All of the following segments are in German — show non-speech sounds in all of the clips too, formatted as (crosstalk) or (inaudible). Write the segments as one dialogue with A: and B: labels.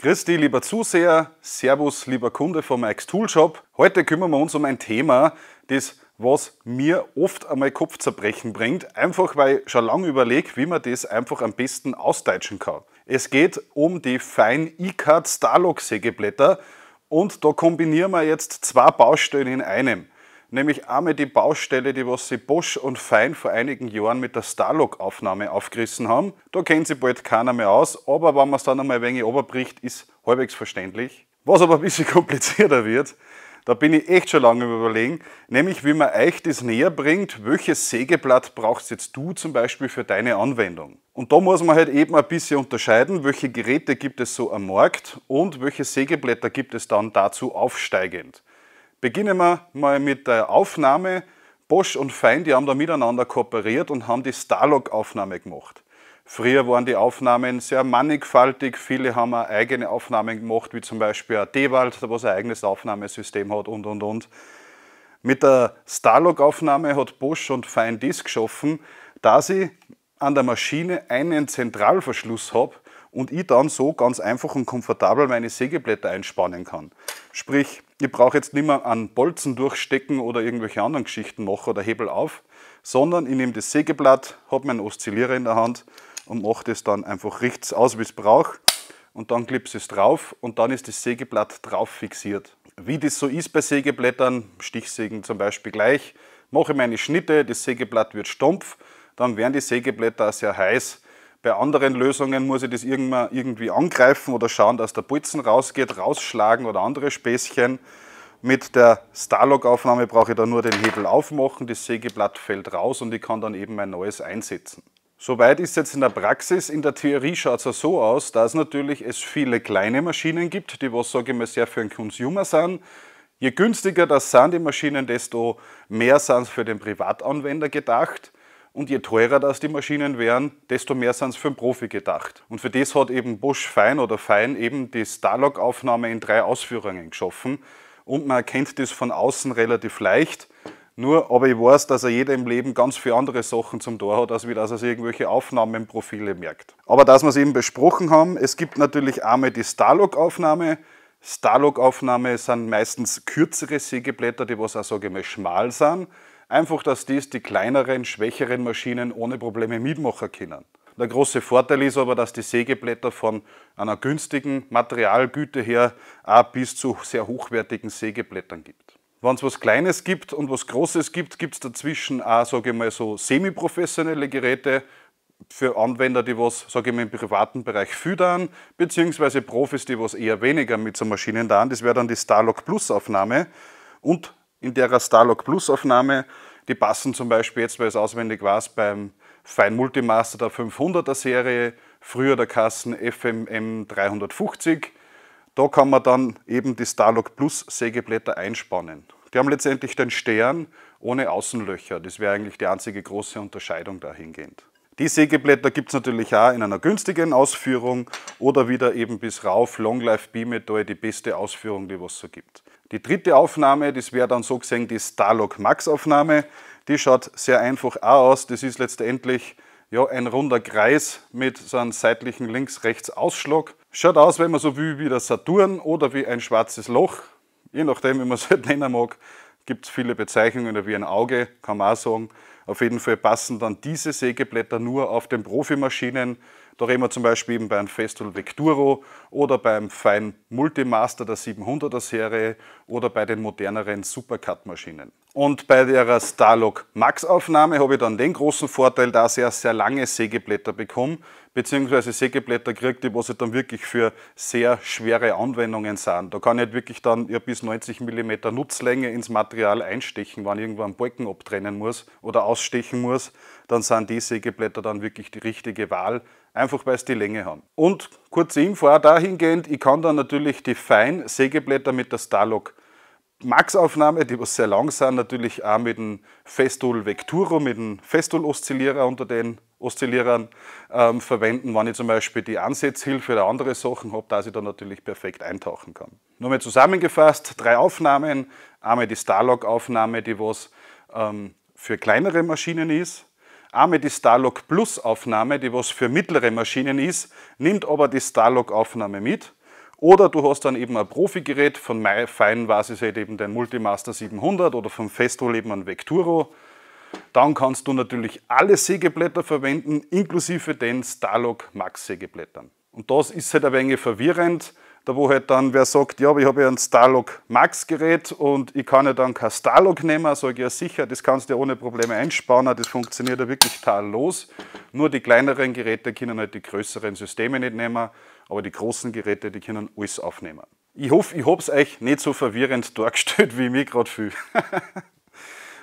A: Christi, lieber Zuseher, Servus, lieber Kunde vom Mike's Tool Shop. Heute kümmern wir uns um ein Thema, das was mir oft einmal Kopfzerbrechen bringt, einfach weil ich schon lange überlege, wie man das einfach am besten ausdeutschen kann. Es geht um die fein E-Card Starlock Sägeblätter und da kombinieren wir jetzt zwei Baustellen in einem nämlich einmal die Baustelle, die was sie Bosch und Fein vor einigen Jahren mit der Starlog-Aufnahme aufgerissen haben. Da kennt sie bald keiner mehr aus, aber wenn man es dann einmal ein wenig oberbricht, ist halbwegs verständlich. Was aber ein bisschen (laughs) komplizierter wird, da bin ich echt schon lange überlegen, nämlich wie man euch das näher bringt, welches Sägeblatt brauchst jetzt du zum Beispiel für deine Anwendung. Und da muss man halt eben ein bisschen unterscheiden, welche Geräte gibt es so am Markt und welche Sägeblätter gibt es dann dazu aufsteigend. Beginnen wir mal mit der Aufnahme. Bosch und Fein, die haben da miteinander kooperiert und haben die Starlog-Aufnahme gemacht. Früher waren die Aufnahmen sehr mannigfaltig. Viele haben auch eigene Aufnahmen gemacht, wie zum Beispiel ein Dewald, was ein eigenes Aufnahmesystem hat und und und. Mit der Starlog-Aufnahme hat Bosch und Fein dies geschaffen, da sie an der Maschine einen Zentralverschluss habe und ich dann so ganz einfach und komfortabel meine Sägeblätter einspannen kann. Sprich, ich brauche jetzt nicht mehr an Bolzen durchstecken oder irgendwelche anderen Geschichten machen oder Hebel auf, sondern ich nehme das Sägeblatt, habe meinen Oszillierer in der Hand und mache das dann einfach richtig aus, wie ich es brauche und dann klipse es drauf und dann ist das Sägeblatt drauf fixiert. Wie das so ist bei Sägeblättern, Stichsägen zum Beispiel gleich, mache ich meine Schnitte, das Sägeblatt wird stumpf, dann werden die Sägeblätter sehr heiß. Bei anderen Lösungen muss ich das irgendwie angreifen oder schauen, dass der Bolzen rausgeht, rausschlagen oder andere Späßchen. Mit der starlock aufnahme brauche ich dann nur den Hebel aufmachen, das Sägeblatt fällt raus und ich kann dann eben mein neues einsetzen. Soweit ist es jetzt in der Praxis. In der Theorie schaut es ja so aus, dass es natürlich viele kleine Maschinen gibt, die was, sage ich mal, sehr für den Consumer sind. Je günstiger das sind die Maschinen, desto mehr sind für den Privatanwender gedacht. Und je teurer das die Maschinen wären, desto mehr sind es für einen Profi gedacht. Und für das hat eben Bosch Fein oder Fein eben die Starlock-Aufnahme in drei Ausführungen geschaffen. Und man erkennt das von außen relativ leicht. Nur, aber ich weiß, dass er jeder im Leben ganz viele andere Sachen zum Tor hat, als wie dass er sich irgendwelche Aufnahmenprofile merkt. Aber dass wir es eben besprochen haben, es gibt natürlich einmal die Starlock-Aufnahme. Starlock-Aufnahme sind meistens kürzere Sägeblätter, die was auch, sage ich mal, schmal sind. Einfach, dass dies die kleineren, schwächeren Maschinen ohne Probleme mitmachen können. Der große Vorteil ist aber, dass die Sägeblätter von einer günstigen Materialgüte her auch bis zu sehr hochwertigen Sägeblättern gibt. Wenn es was Kleines gibt und was Großes gibt, gibt es dazwischen auch, sage ich mal, so semi-professionelle Geräte für Anwender, die was, sage ich mal, im privaten Bereich füttern, beziehungsweise Profis, die was eher weniger mit so Maschinen da Das wäre dann die Starlock Plus Aufnahme und in der Starlog Plus Aufnahme. Die passen zum Beispiel jetzt, weil es auswendig war, beim Fein Multimaster der 500er Serie, früher der Kassen FMM 350. Da kann man dann eben die Starlog Plus Sägeblätter einspannen. Die haben letztendlich den Stern ohne Außenlöcher. Das wäre eigentlich die einzige große Unterscheidung dahingehend. Die Sägeblätter gibt es natürlich auch in einer günstigen Ausführung oder wieder eben bis rauf Longlife Life Beam die beste Ausführung, die es so gibt. Die dritte Aufnahme, das wäre dann so gesehen die Starlog Max Aufnahme. Die schaut sehr einfach auch aus. Das ist letztendlich ja, ein runder Kreis mit so einem seitlichen Links-Rechts-Ausschlag. Schaut aus, wenn man so will, wie der Saturn oder wie ein schwarzes Loch. Je nachdem, wie man es (laughs) halt nennen mag, gibt es viele Bezeichnungen, wie ein Auge, kann man auch sagen. Auf jeden Fall passen dann diese Sägeblätter nur auf den Profimaschinen da reden wir zum Beispiel eben beim Festool Vecturo oder beim Fein Multimaster der 700er Serie oder bei den moderneren Supercut-Maschinen. Und bei der Starlog Max Aufnahme habe ich dann den großen Vorteil, dass ich sehr lange Sägeblätter bekomme, beziehungsweise Sägeblätter kriegt, die was ich halt dann wirklich für sehr schwere Anwendungen sind. Da kann ich halt wirklich dann ja, bis 90 mm Nutzlänge ins Material einstechen, wenn ich irgendwann Balken abtrennen muss oder ausstechen muss, dann sind die Sägeblätter dann wirklich die richtige Wahl, einfach weil sie die Länge haben. Und kurze Info auch dahingehend, ich kann dann natürlich die Fein-Sägeblätter mit der Starlock Max-Aufnahme, die was sehr lang sind, natürlich auch mit dem Festool Vecturo, mit dem Festool-Oszillierer unter den Oszillierern ähm, verwenden, wenn ich zum Beispiel die Ansetzhilfe oder andere Sachen habe, dass ich da natürlich perfekt eintauchen kann. Nur mal zusammengefasst, drei Aufnahmen. Einmal die Starlog-Aufnahme, die was ähm, für kleinere Maschinen ist. Einmal die Starlog Plus-Aufnahme, die was für mittlere Maschinen ist, nimmt aber die Starlog-Aufnahme mit. Oder du hast dann eben ein Profi-Gerät, von Fein war es eben den Multimaster 700 oder vom Festrol eben ein Vecturo. Dann kannst du natürlich alle Sägeblätter verwenden, inklusive den Starlock Max Sägeblättern. Und das ist halt ein wenig verwirrend, da wo halt dann wer sagt, ja, aber ich habe ja ein Starlock Max Gerät und ich kann ja dann kein Starlock nehmen, sage ich ja sicher, das kannst du ja ohne Probleme einsparen, das funktioniert ja wirklich tadellos. Nur die kleineren Geräte können halt die größeren Systeme nicht nehmen aber die großen Geräte, die können alles aufnehmen. Ich hoffe, ich habe es euch nicht so verwirrend (laughs) dargestellt, wie ich mich gerade fühle. (laughs)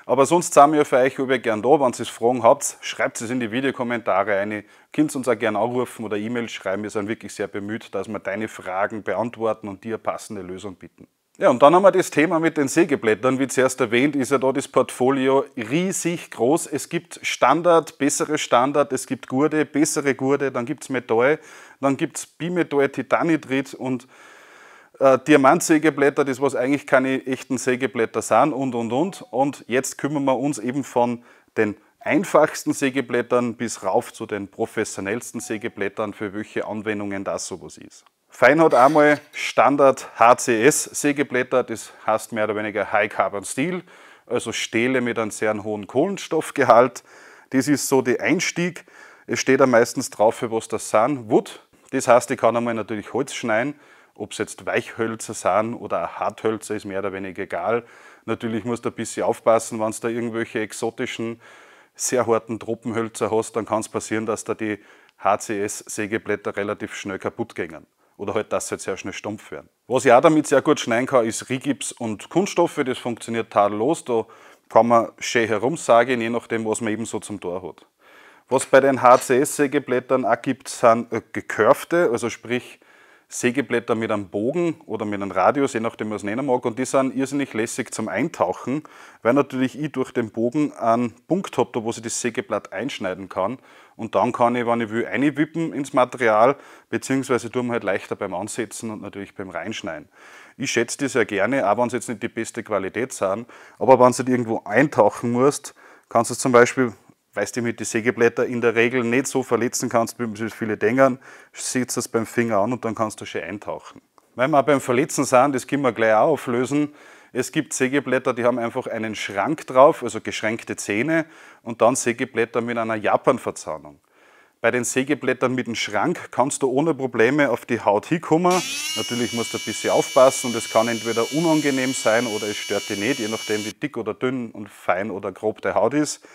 A: aber sonst sind wir für euch über gern da. Wenn ihr Fragen habt, schreibt es in die Videokommentare rein. Könnt uns auch gerne anrufen oder E-Mail schreiben. Wir sind wirklich sehr bemüht, dass wir deine Fragen beantworten und dir passende Lösung bieten. Ja, und dann haben wir das Thema mit den Sägeblättern. Wie zuerst erwähnt, ist ja da das Portfolio riesig groß. Es gibt Standard, bessere Standard, es gibt Gurde, bessere Gurde, dann gibt es Metall, dann gibt es Bimetall, Titanitrit und äh, Diamantsägeblätter, das was eigentlich keine echten Sägeblätter sind und, und, und. Und jetzt kümmern wir uns eben von den einfachsten Sägeblättern bis rauf zu den professionellsten Sägeblättern, für welche Anwendungen das sowas ist. Fein hat einmal Standard HCS Sägeblätter, das heißt mehr oder weniger High Carbon Steel, also Stähle mit einem sehr hohen Kohlenstoffgehalt. Das ist so der Einstieg. Es steht da meistens drauf, für was das sind, Wood. Das heißt, ich kann einmal natürlich Holz schneiden, ob es jetzt Weichhölzer sind oder Harthölzer, ist mehr oder weniger egal. Natürlich musst du ein bisschen aufpassen, wenn es da irgendwelche exotischen, sehr harten Tropenhölzer hast, dann kann es passieren, dass da die HCS-Sägeblätter relativ schnell kaputt gingen oder halt, dass sie halt sehr schnell stumpf werden. Was ich auch damit sehr gut schneiden kann, ist Rigips und Kunststoffe. Das funktioniert tadellos. Da kann man schön herumsagen, je nachdem, was man eben so zum Tor hat. Was bei den HCS-Sägeblättern auch gibt, sind äh, gekörfte, also sprich Sägeblätter mit einem Bogen oder mit einem Radius, je nachdem, was ich nennen mag. Und die sind irrsinnig lässig zum Eintauchen, weil natürlich ich durch den Bogen einen Punkt habe, wo ich das Sägeblatt einschneiden kann. Und dann kann ich, wenn ich will, einwippen ins Material, beziehungsweise tue mir halt leichter beim Ansetzen und natürlich beim Reinschneiden. Ich schätze die sehr gerne, auch wenn es jetzt nicht die beste Qualität sind. Aber wenn du halt irgendwo eintauchen musst, kannst du es zum Beispiel weil du mit den Sägeblätter in der Regel nicht so verletzen kannst, wie viele denken, sitzt es beim Finger an und dann kannst du schön eintauchen. Weil wir beim Verletzen sind, das können wir gleich auch auflösen, es gibt Sägeblätter, die haben einfach einen Schrank drauf, also geschränkte Zähne, und dann Sägeblätter mit einer Japan-Verzahnung. Bei den Sägeblättern mit dem Schrank kannst du ohne Probleme auf die Haut hinkommen. Natürlich musst du ein bisschen aufpassen und es kann entweder unangenehm sein oder es stört dich nicht, je nachdem wie dick oder dünn und fein oder grob die Haut ist.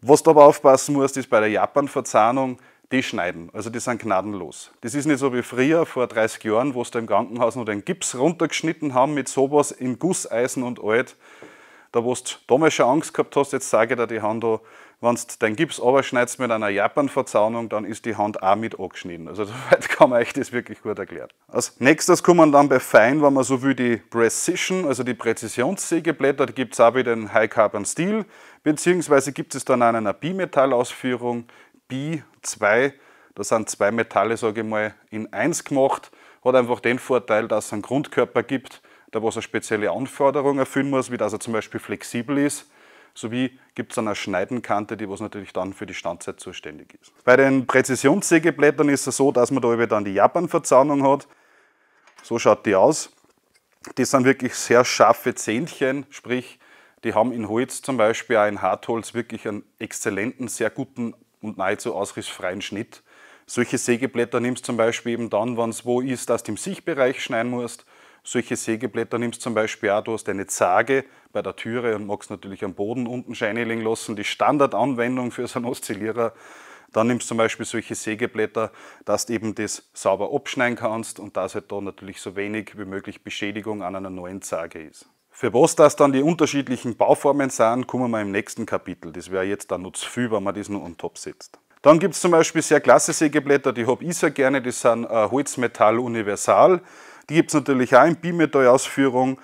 A: Was du aber aufpassen musst, ist bei der Japan-Verzahnung, die schneiden. Also die sind gnadenlos. Das ist nicht so wie früher, vor 30 Jahren, wo sie da im Krankenhaus noch den Gips runtergeschnitten haben mit sowas in Gusseisen und alt da wo du damals schon Angst gehabt hast, jetzt sage ich dir die Hand an, wenn du deinen Gips abschneidest mit einer Japan-Verzaunung, dann ist die Hand auch mit angeschnitten. Also (laughs) soweit kann man euch das wirklich gut erklären. Als nächstes kommen dann bei Fein, wenn man so will, die Precision, also die Präzisionssägeblätter, die gibt es auch bei den High Carbon Steel, beziehungsweise gibt es dann auch in einer Bimetall-Ausführung, B2, da sind zwei Metalle, sage ich mal, in eins gemacht. Hat einfach den Vorteil, dass es einen Grundkörper gibt, da was eine spezielle Anforderungen erfüllen muss, wie dass er zum Beispiel flexibel ist, sowie gibt es eine Schneidenkante, die was natürlich dann für die Standzeit zuständig ist. Bei den Präzisionssägeblättern ist es so, dass man da eben dann die Japan-Verzahnung hat. So schaut die aus. Die sind wirklich sehr scharfe Zähnchen, sprich, die haben in Holz zum Beispiel auch in Hartholz wirklich einen exzellenten, sehr guten und nahezu ausrissfreien Schnitt. Solche Sägeblätter nimmst du zum Beispiel eben dann, wenn es wo ist, dass du im Sichtbereich schneiden musst solche Sägeblätter nimmst zum Beispiel auch, du hast eine Zage bei der Türe und magst natürlich am Boden unten scheinigen lassen. Die Standardanwendung für so einen Oszillierer. Dann nimmst du zum Beispiel solche Sägeblätter, dass du eben das sauber abschneiden kannst und dass halt da natürlich so wenig wie möglich Beschädigung an einer neuen Zage ist. Für was das dann die unterschiedlichen Bauformen sind, kommen wir im nächsten Kapitel. Das wäre jetzt dann noch zu viel, wenn man das nur on top setzt. Dann gibt es zum Beispiel sehr klasse Sägeblätter, die habe ich sehr gerne, Das sind äh, Holzmetall universal. Die gibt es natürlich auch in Bimetall-Ausführung.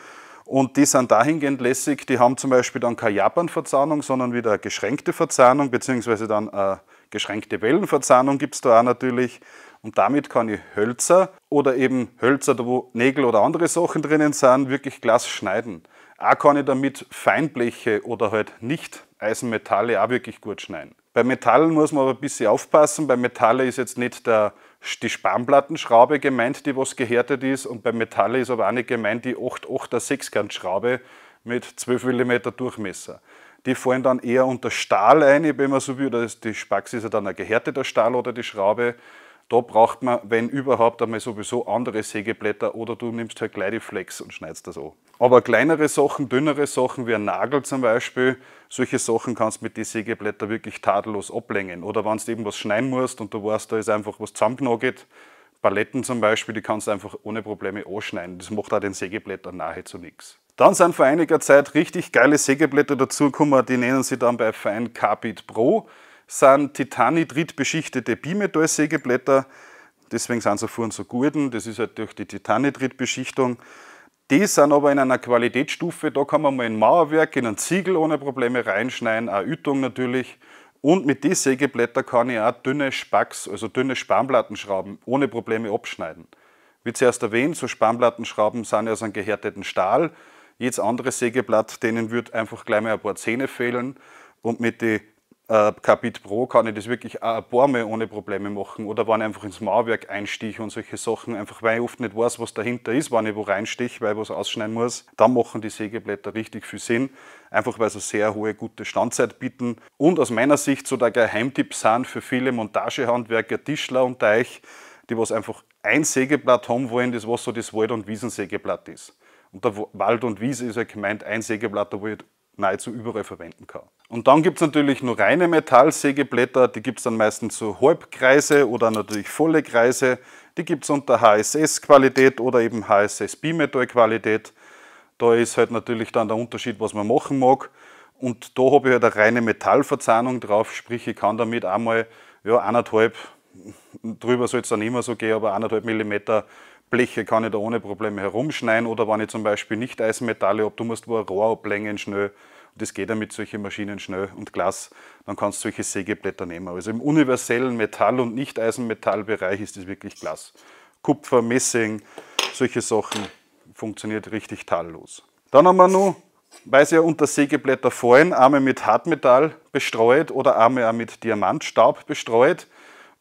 A: Und die sind dahingehend lässig, die haben zum Beispiel dann keine Japan-Verzahnung, sondern wieder eine geschränkte Verzahnung, beziehungsweise dann eine äh, geschränkte Wellenverzahnung gibt es da auch natürlich. Und damit kann ich Hölzer oder eben Hölzer, wo Nägel oder andere Sachen drinnen sind, wirklich Glas schneiden. Auch kann ich damit Feinbleche oder halt nicht Eisenmetalle auch wirklich gut schneiden. Bei Metallen muss man aber ein bisschen aufpassen. Bei Metallen ist jetzt nicht der die Spanplattenschraube gemeint, die was gehärtet ist und bei Metalle ist aber auch nicht gemeint die 8,8er Sechskantschraube mit 12 mm Durchmesser. Die fallen dann eher unter Stahl ein, wenn man so will, Oder die Spax ist ja dann ein gehärteter Stahl oder die Schraube da braucht man, wenn überhaupt, einmal sowieso andere Sägeblätter oder du nimmst halt Gleideflex und schneidest das an. Aber kleinere Sachen, dünnere Sachen wie ein Nagel zum Beispiel, solche Sachen kannst du mit den Sägeblättern wirklich tadellos ablängen. Oder wenn du irgendwas schneiden musst und du weißt, da ist einfach was zusammengenagelt, Paletten zum Beispiel, die kannst du einfach ohne Probleme anschneiden. Das macht auch den Sägeblättern nahezu nichts. Dann sind vor einiger Zeit richtig geile Sägeblätter dazugekommen, die nennen sie dann bei Fine Carbid Pro sind Titanhydrid beschichtete Bimetallsägeblätter, deswegen sind sie vorhin so gut. das ist halt durch die Titanhydrid-Beschichtung. Die sind aber in einer Qualitätsstufe, da kann man mal in Mauerwerk, in einen Ziegel ohne Probleme reinschneiden, auch Ütung natürlich. Und mit den Sägeblättern kann ich auch dünne Spacks, also dünne Spanplattenschrauben, ohne Probleme abschneiden. Wie zuerst erwähnt, so Spanplattenschrauben sind ja so einem gehärteten Stahl. Jedes andere Sägeblatt, denen wird einfach gleich mal ein paar Zähne fehlen. Und mit den Kapit äh, Pro kann ich das wirklich auch ein paar Mal ohne Probleme machen. Oder wenn ich einfach ins Mauerwerk einstiche und solche Sachen, einfach weil ich oft nicht weiß, was dahinter ist, wenn ich wo reinstiche, weil ich was ausschneiden muss, dann machen die Sägeblätter richtig viel Sinn. Einfach weil sie sehr hohe, gute Standzeit bieten. Und aus meiner Sicht so der Geheimtipp sind für viele Montagehandwerker, Tischler und Teich, die was einfach ein Sägeblatt haben wollen, das was so das Wald- und Wiesensägeblatt ist. Und der Wald und Wiese ist ja gemeint ein Sägeblatt, da wo ich nahezu überall verwenden kann. Und dann gibt es natürlich nur reine Metallsägeblätter, die gibt es dann meistens so Halbkreise oder natürlich volle Kreise. Die gibt es unter HSS-Qualität oder eben hss metall qualität Da ist halt natürlich dann der Unterschied, was man machen mag. Und da habe ich halt eine reine Metallverzahnung drauf, sprich ich kann damit einmal ja, eineinhalb, drüber soll es dann immer so gehen, aber eineinhalb Millimeter Bleche kann ich da ohne Probleme herumschneiden. Oder wenn ich zum Beispiel nicht Eisenmetalle habe, du musst wo Rohr ablängen schnell, und das geht ja mit solchen Maschinen schnell und Glas. Dann kannst du solche Sägeblätter nehmen. Also im universellen Metall- und Nicht-Eisenmetallbereich ist das wirklich Glas. Kupfer, Messing, solche Sachen funktioniert richtig tadellos. Dann haben wir noch, weil sie ja unter Sägeblätter fallen, einmal mit Hartmetall bestreut oder einmal auch mit Diamantstaub bestreut.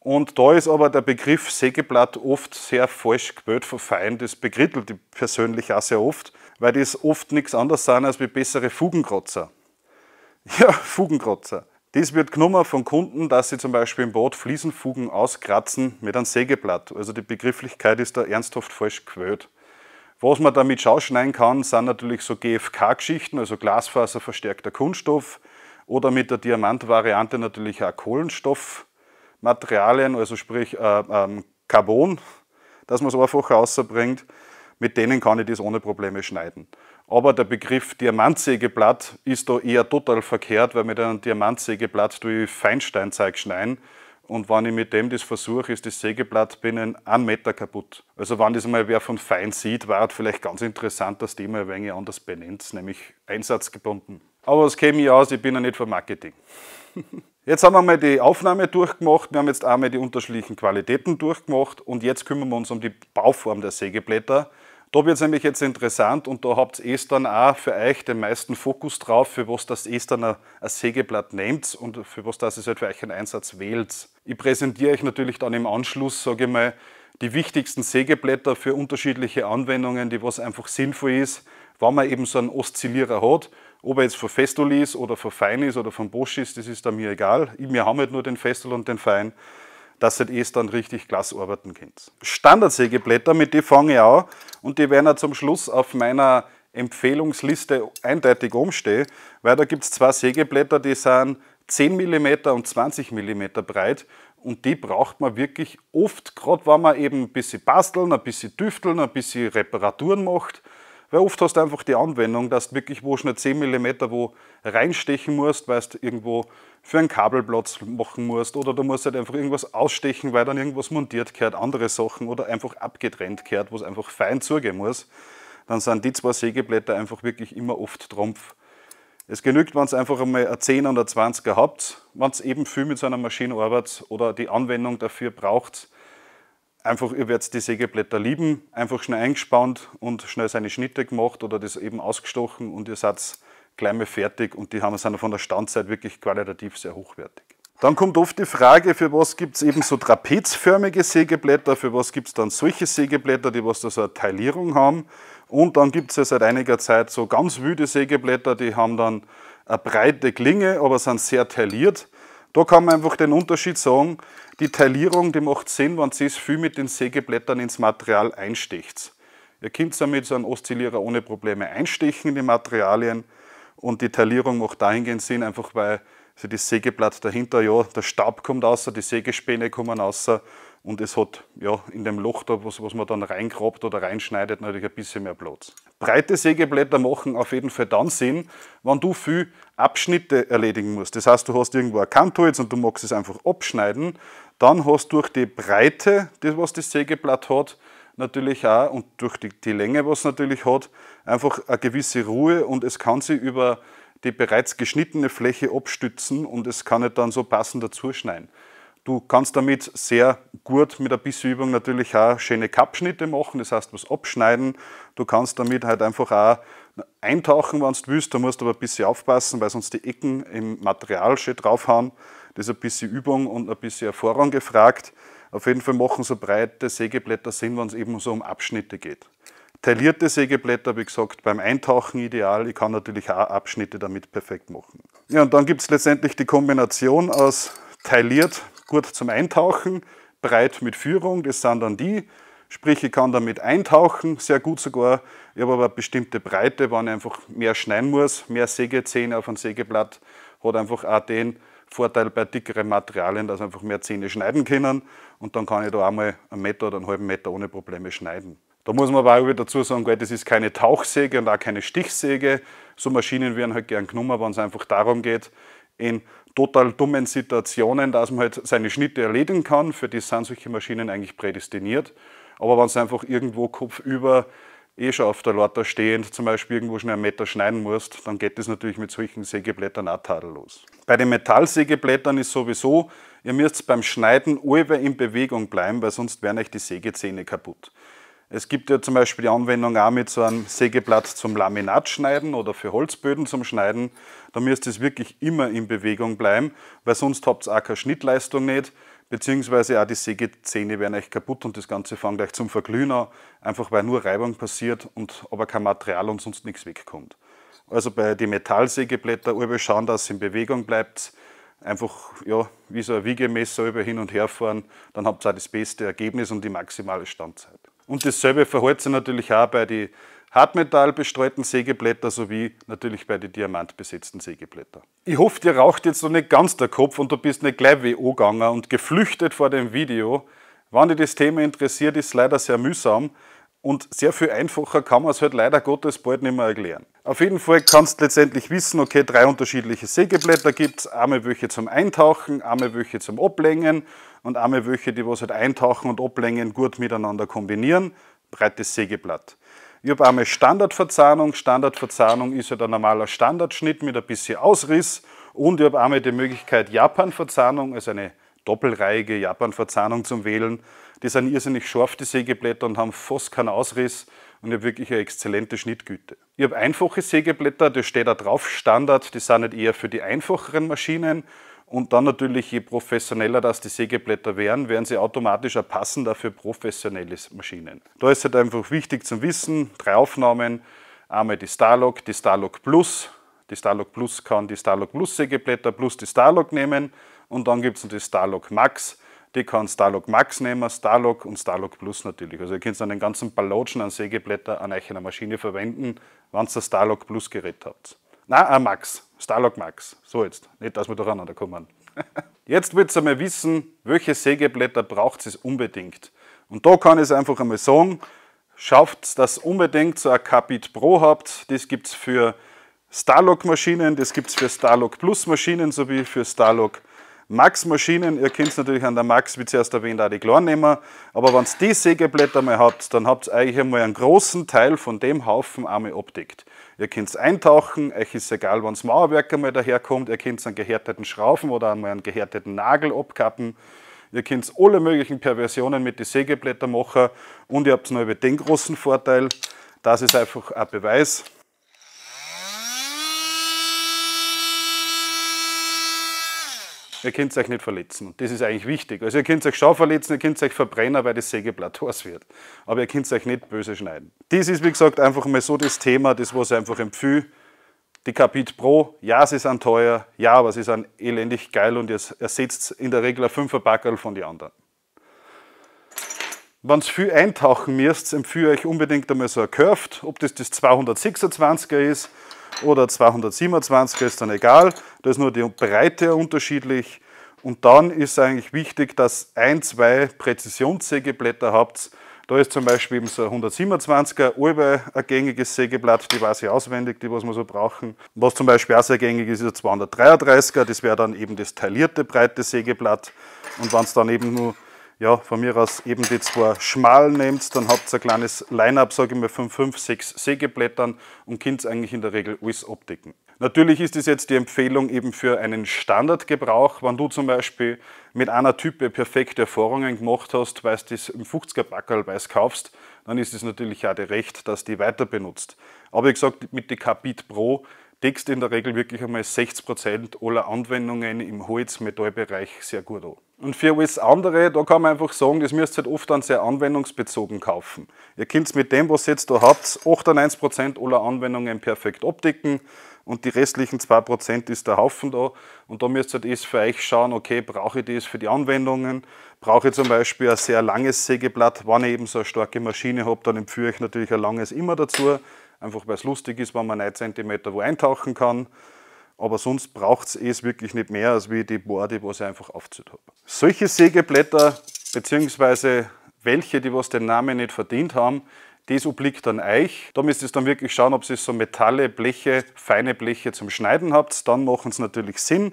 A: Und da ist aber der Begriff Sägeblatt oft sehr falsch gewählt von Feind. Das begrittelt die persönlich auch sehr oft, weil das oft nichts anderes sind als wie bessere Fugenkratzer. (laughs) Ja, Fugenkratzer. Das wird genommen von Kunden, dass sie zum Beispiel im Boot Fliesenfugen auskratzen mit einem Sägeblatt. Also die Begrifflichkeit ist da ernsthaft falsch gewählt. Was man damit schauschneiden kann, sind natürlich so GFK-Geschichten, also Glasfaser verstärkter Kunststoff oder mit der Diamantvariante natürlich auch Kohlenstoff. Materialien, also sprich äh, ähm, Carbon, dass man es einfach rausbringt, mit denen kann ich das ohne Probleme schneiden. Aber der Begriff Diamantsägeblatt ist da eher total verkehrt, weil mit einem Diamantsägeblatt tue ich Feinsteinzeug schneiden. Und wenn ich mit dem das versuche, ist das Sägeblatt binnen einen Meter kaputt. Also wenn das mal wer von fein sieht, war es halt vielleicht ganz interessant, das Thema ein wenig anders benennt, nämlich einsatzgebunden. Aber es käme mir aus, ich bin ja nicht vom Marketing. (laughs) Jetzt haben wir mal die Aufnahme durchgemacht, wir haben jetzt einmal die unterschiedlichen Qualitäten durchgemacht und jetzt kümmern wir uns um die Bauform der Sägeblätter. Da wird es nämlich jetzt interessant und da habt ihr dann auch für euch den meisten Fokus drauf, für was das ihr dann ein Sägeblatt nehmt und für was das ihr halt für euch einen Einsatz wählt. Ich präsentiere euch natürlich dann im Anschluss, sage ich mal, die wichtigsten Sägeblätter für unterschiedliche Anwendungen, die was einfach sinnvoll ist, wenn man eben so einen Oszillierer hat ob er jetzt von Festool ist oder von Fein ist oder von Bosch ist, das ist mir egal. Wir haben halt nur den Festool und den Fein, dass ihr es dann richtig glas arbeiten könnt. Standardsägeblätter, mit denen fange ich auch und die werden auch zum Schluss auf meiner Empfehlungsliste eindeutig umstehen, weil da gibt es zwei Sägeblätter, die sind 10 mm und 20 mm breit und die braucht man wirklich oft, gerade wenn man eben ein bisschen basteln, ein bisschen tüfteln, ein bisschen Reparaturen macht weil oft hast du einfach die Anwendung, dass du wirklich wo schon 10 mm wo reinstechen musst, weil du irgendwo für einen Kabelplatz machen musst oder du musst halt einfach irgendwas ausstechen, weil dann irgendwas montiert gehört, andere Sachen oder einfach abgetrennt gehört, wo es einfach fein zugehen muss. Dann sind die zwei Sägeblätter einfach wirklich immer oft Trumpf. Es genügt, wenn es einfach einmal ein 10 er und oder 20er habt, wenn es eben viel mit so einer Maschine arbeitet oder die Anwendung dafür braucht, einfach, ihr werdet die Sägeblätter lieben, einfach schnell eingespannt und schnell seine Schnitte gemacht oder das eben ausgestochen und ihr seid gleich mal fertig und die haben sind von der Standzeit wirklich qualitativ sehr hochwertig. Dann kommt oft die Frage, für was gibt es eben so trapezförmige Sägeblätter, für was gibt es dann solche Sägeblätter, die was da so eine Teilierung haben. Und dann gibt es ja seit einiger Zeit so ganz wüde Sägeblätter, die haben dann eine breite Klinge, aber sind sehr tailliert. Da kann man einfach den Unterschied sagen, die Teilierung, die macht Sinn, wenn sie es viel mit den Sägeblättern ins Material einsticht. Ihr könnt damit so einen Oszillierer ohne Probleme einstechen in die Materialien und die Teilierung macht dahingehend Sinn, einfach weil also das Sägeblatt dahinter, ja, der Stab kommt außer, die Sägespäne kommen außer und es hat ja, in dem Loch, da, was, was man dann reingrabt oder reinschneidet, natürlich ein bisschen mehr Platz. Breite Sägeblätter machen auf jeden Fall dann Sinn, wenn du viel Abschnitte erledigen musst. Das heißt, du hast irgendwo ein Kantholz und du magst es einfach abschneiden, dann hast du durch die Breite, das, was das Sägeblatt hat, natürlich auch und durch die, die Länge, was es natürlich hat, einfach eine gewisse Ruhe und es kann sich über die bereits geschnittene Fläche abstützen und es kann nicht dann so passend dazu schneiden. Du kannst damit sehr gut mit ein bisschen Übung natürlich auch schöne Kappschnitte machen, das heißt was abschneiden. Du kannst damit halt einfach auch eintauchen, wenn du willst. Da musst du aber ein bisschen aufpassen, weil sonst die Ecken im Material schön draufhauen. Das ist ein bisschen Übung und ein bisschen Erfahrung gefragt. Auf jeden Fall machen so breite Sägeblätter Sinn, wenn es eben so um Abschnitte geht. Taillierte Sägeblätter, wie gesagt, beim Eintauchen ideal. Ich kann natürlich auch Abschnitte damit perfekt machen. Ja, und dann gibt es letztendlich die Kombination aus Tailliert gut zum Eintauchen, breit mit Führung, das sind dann die. Sprich, ich kann damit eintauchen, sehr gut sogar. Ich habe aber eine bestimmte Breite, wann ich einfach mehr schneiden muss, mehr Sägezähne auf ein Sägeblatt, hat einfach auch den Vorteil bei dickeren Materialien, dass einfach mehr Zähne schneiden können und dann kann ich da einmal einen Meter oder einen halben Meter ohne Probleme schneiden. Da muss man aber auch wieder dazu sagen, das ist keine Tauchsäge und auch keine Stichsäge. So Maschinen werden halt gern genommen, wenn es einfach darum geht, in total dummen Situationen, dass man halt seine Schnitte erledigen kann. Für die sind solche Maschinen eigentlich prädestiniert. Aber wenn es einfach irgendwo kopfüber eh schon auf der Lauter stehend zum Beispiel irgendwo schon einen Meter schneiden musst, dann geht das natürlich mit solchen Sägeblättern auch tadellos. Bei den Metallsägeblättern ist sowieso, ihr müsst beim Schneiden über in Bewegung bleiben, weil sonst werden euch die Sägezähne kaputt. Es gibt ja zum Beispiel die Anwendung auch mit so einem Sägeblatt zum Laminatschneiden oder für Holzböden zum Schneiden. Da müsst ihr wirklich immer in Bewegung bleiben, weil sonst habt ihr auch keine Schnittleistung nicht, beziehungsweise auch die Sägezähne werden euch kaputt und das Ganze fängt gleich zum Verglühen an, einfach weil nur Reibung passiert und aber kein Material und sonst nichts wegkommt. Also bei den Metallsägeblättern über schauen, dass es in Bewegung bleibt, einfach ja, wie so ein Wiegemesser über hin und her fahren, dann habt ihr auch das beste Ergebnis und die maximale Standzeit. Und dasselbe verhält sich natürlich auch bei den hartmetallbestreuten Sägeblätter sowie natürlich bei den diamantbesetzten Sägeblätter. Ich hoffe, dir raucht jetzt noch nicht ganz der Kopf und du bist nicht gleich wie angegangen und geflüchtet vor dem Video. Wenn dich das Thema interessiert, ist es leider sehr mühsam und sehr viel einfacher kann man es halt leider Gottes bald nicht mehr erklären. Auf jeden Fall kannst du letztendlich wissen, okay, drei unterschiedliche Sägeblätter gibt es, einmal welche zum Eintauchen, einmal welche zum Ablängen und einmal welche, die was halt eintauchen und ablängen, gut miteinander kombinieren, breites Sägeblatt. Ich habe einmal Standardverzahnung. Standardverzahnung ist halt ein normaler Standardschnitt mit ein bisschen Ausriss. Und ich habe einmal die Möglichkeit Japanverzahnung, also eine doppelreihige Japanverzahnung zu Wählen. Die sind irrsinnig scharf, die Sägeblätter, und haben fast keinen Ausriss. Und ich habe wirklich eine exzellente Schnittgüte. Ich habe einfache Sägeblätter, da steht da drauf Standard. Die sind nicht eher für die einfacheren Maschinen. Und dann natürlich, je professioneller das die Sägeblätter wären, wären sie automatisch auch passender für professionelle Maschinen. Da ist halt einfach wichtig zu wissen, drei Aufnahmen, einmal die Starlock, die Starlock Plus. Die Starlock Plus kann die Starlock Plus Sägeblätter plus die Starlock nehmen. Und dann gibt es noch die Starlock Max. Die kann Starlock Max nehmen, Starlock und Starlock Plus natürlich. Also ihr könnt dann den ganzen Ballotschen an Sägeblätter an euch einer Maschine verwenden, wenn ihr das Starlock Plus Gerät habt. Nein, ein ah, Max. Starlock Max. So jetzt. Nicht, dass wir durcheinander kommen. (laughs) Jetzt wird ihr einmal wissen, welche Sägeblätter braucht es unbedingt. Und da kann ich es einfach einmal sagen, schafft dass unbedingt so ein Capit Pro habt. Das gibt es für Starlock Maschinen, das gibt es für Starlock Plus Maschinen sowie für Starlock Max Maschinen. Ihr könnt natürlich an der Max, wie zuerst erwähnt, auch die kleinen nehmen. Aber wenn ihr die Sägeblätter mal habt, dann habt ihr eigentlich einmal einen großen Teil von dem Haufen einmal abdeckt. Ihr könnt eintauchen, euch ist egal, wann das Mauerwerk einmal daherkommt, ihr könnt einen gehärteten Schraufen oder einmal einen gehärteten Nagel abkappen, ihr könnt alle möglichen Perversionen mit den Sägeblättern machen und ihr habt noch über den großen Vorteil, das ist einfach ein Beweis, Ihr könnt euch nicht verletzen. Und das ist eigentlich wichtig. Also ihr könnt euch schon verletzen, ihr könnt euch verbrennen, weil das Sägeblatt heiß wird. Aber ihr könnt euch nicht böse schneiden. Das ist, wie gesagt, einfach mal so das Thema, das was ich einfach empfehle. Die Capit Pro, ja, sie sind teuer, ja, aber sie sind elendig geil und ihr ersetzt in der Regel ein 5er Backerl von den anderen. Wenn ihr viel eintauchen müsst, empfehle ich euch unbedingt einmal so ein Curved, ob das das 226er ist oder 227 ist dann egal. Da ist nur die Breite unterschiedlich. Und dann ist eigentlich wichtig, dass ein, zwei Präzisionssägeblätter habt. Da ist zum Beispiel eben so ein 127er Albe ein gängiges Sägeblatt, die weiß ich auswendig, die was wir so brauchen. Was zum Beispiel auch sehr gängig ist, ist ein 233er, das wäre dann eben das taillierte breite Sägeblatt. Und wenn es dann eben nur ja, von mir aus eben die zwei schmalen nehmt, dann habt ihr ein kleines Line-Up, sage ich mal, von 5, 6 Sägeblättern und könnt eigentlich in der Regel alles abdecken. Natürlich ist es jetzt die Empfehlung eben für einen Standardgebrauch, wenn du zum Beispiel mit einer Type perfekte Erfahrungen gemacht hast, weil du das im 50er Packerl weiß kaufst, dann ist es natürlich auch dir recht, dass die weiter benutzt. Aber wie gesagt, mit der Capit Pro deckst in der Regel wirklich einmal 60% aller Anwendungen im Holzmetallbereich sehr gut an. Und für alles andere, da kann man einfach sagen, das müsst ihr halt oft dann sehr anwendungsbezogen kaufen. Ihr könnt mit dem, was ihr jetzt da habt, 98% aller Anwendungen perfekt abdecken und die restlichen 2% ist der Haufen da. Und da müsst ihr halt erst für euch schauen, okay, brauche ich das für die Anwendungen? Brauche ich zum Beispiel ein sehr langes Sägeblatt? Wenn ich eben so eine starke Maschine habe, dann empfehle ich natürlich ein langes immer dazu. Einfach weil es lustig ist, wenn man 9 cm wo eintauchen kann. Aber sonst braucht es wirklich nicht mehr, als wie die Borde, was ich einfach aufgezählt habe. Solche Sägeblätter, beziehungsweise welche, die was den Namen nicht verdient haben, das obliegt dann euch. Da müsst ihr dann wirklich schauen, ob ihr so Metalle, Bleche, feine Bleche zum Schneiden habt. Dann machen es natürlich Sinn.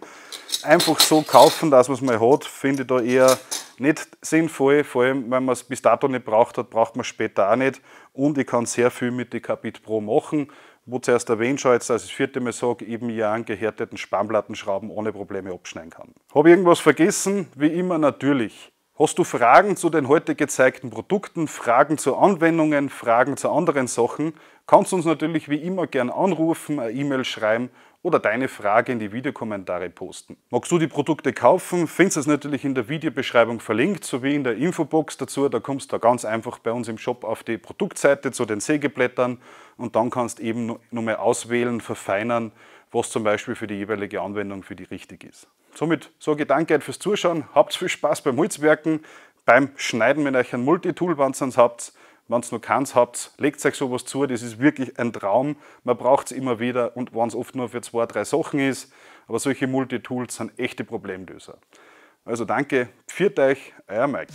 A: Einfach so kaufen, dass man es mal hat, finde ich da eher nicht sinnvoll. Vor allem, wenn man es bis dato nicht braucht hat, braucht man es später auch nicht. Und ich kann sehr viel mit die Capit Pro machen wo zuerst erwähnt schon jetzt, als ich das vierte Mal sage, eben ja einen gehärteten Spanplattenschrauben ohne Probleme abschneiden kann. Habe ich irgendwas vergessen? Wie immer natürlich. Hast du Fragen zu den heute gezeigten Produkten, Fragen zu Anwendungen, Fragen zu anderen Sachen, kannst du uns natürlich wie immer gern anrufen, eine E-Mail schreiben oder deine Frage in die Videokommentare posten. Magst du die Produkte kaufen, findest du es natürlich in der Videobeschreibung verlinkt, sowie in der Infobox dazu. Da kommst du ganz einfach bei uns im Shop auf die Produktseite zu den Sägeblättern und dann kannst eben nur mehr auswählen, verfeinern, was zum Beispiel für die jeweilige Anwendung für die richtig ist. Somit sage ich danke fürs Zuschauen, habt viel Spaß beim Holzwerken, beim Schneiden, wenn euch ein Multitool, wenn ihr es habt, wenn ihr noch keins habt, legt euch sowas zu, das ist wirklich ein Traum, man braucht es immer wieder und wenn es oft nur für zwei, drei Sachen ist, aber solche Multitools sind echte Problemlöser. Also danke, pfiat euch, euer Mike.